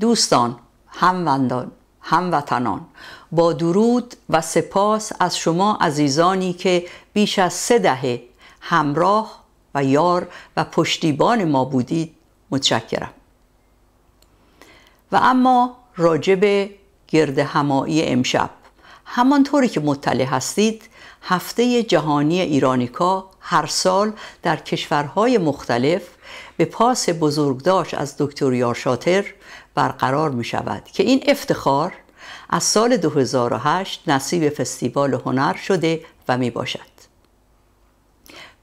دوستان هموندان هموطنان با درود و سپاس از شما عزیزانی که بیش از سه دهه همراه و یار و پشتیبان ما بودید متشکرم و اما راجب گرد همایی امشب همانطوری که مطلع هستید هفته جهانی ایرانیکا هر سال در کشورهای مختلف به پاس بزرگداشت از دکتر یارشاتر برقرار می شود که این افتخار از سال 2008 نصیب فستیوال هنر شده و می باشد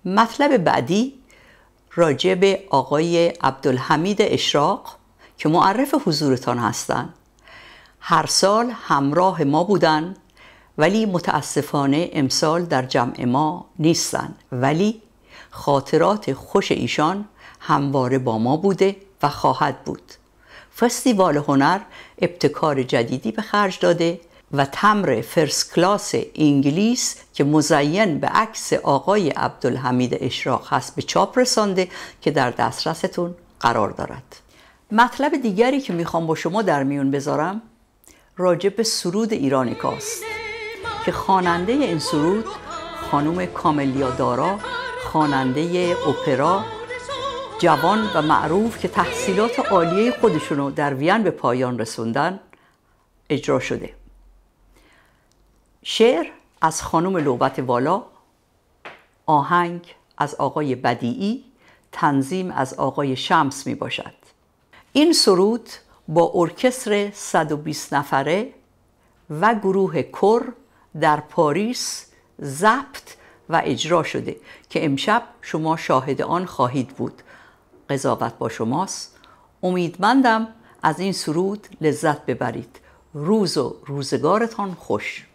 مطلب بعدی راجع به آقای عبدالحمید اشراق که معرف حضورتان هستند هر سال همراه ما بودند ولی متاسفانه امسال در جمع ما نیستند ولی خاطرات خوش ایشان همواره با ما بوده و خواهد بود فستیوال هنر ابتکار جدیدی به خرج داده و تمر فرس کلاس انگلیس که مزین به عکس آقای عبدالحمید اشراق هست به چاپ رسانده که در دسترستون قرار دارد مطلب دیگری که میخوام با شما در میون بذارم راجب سرود سرود ایرانیکاست که خواننده این سرود خانم کاملیا دارا خواننده اپرا جوان و معروف که تحصیلات عالیه خودشون رو در وین به پایان رسوندن اجرا شده شعر از خانم لوبت والا آهنگ از آقای بدیعی تنظیم از آقای شمس می باشد این سرود با ارکستر 120 نفره و گروه کر در پاریس ضبط و اجرا شده که امشب شما شاهد آن خواهید بود قضاوت با شماست امیدمندم از این سرود لذت ببرید روز و روزگارتان خوش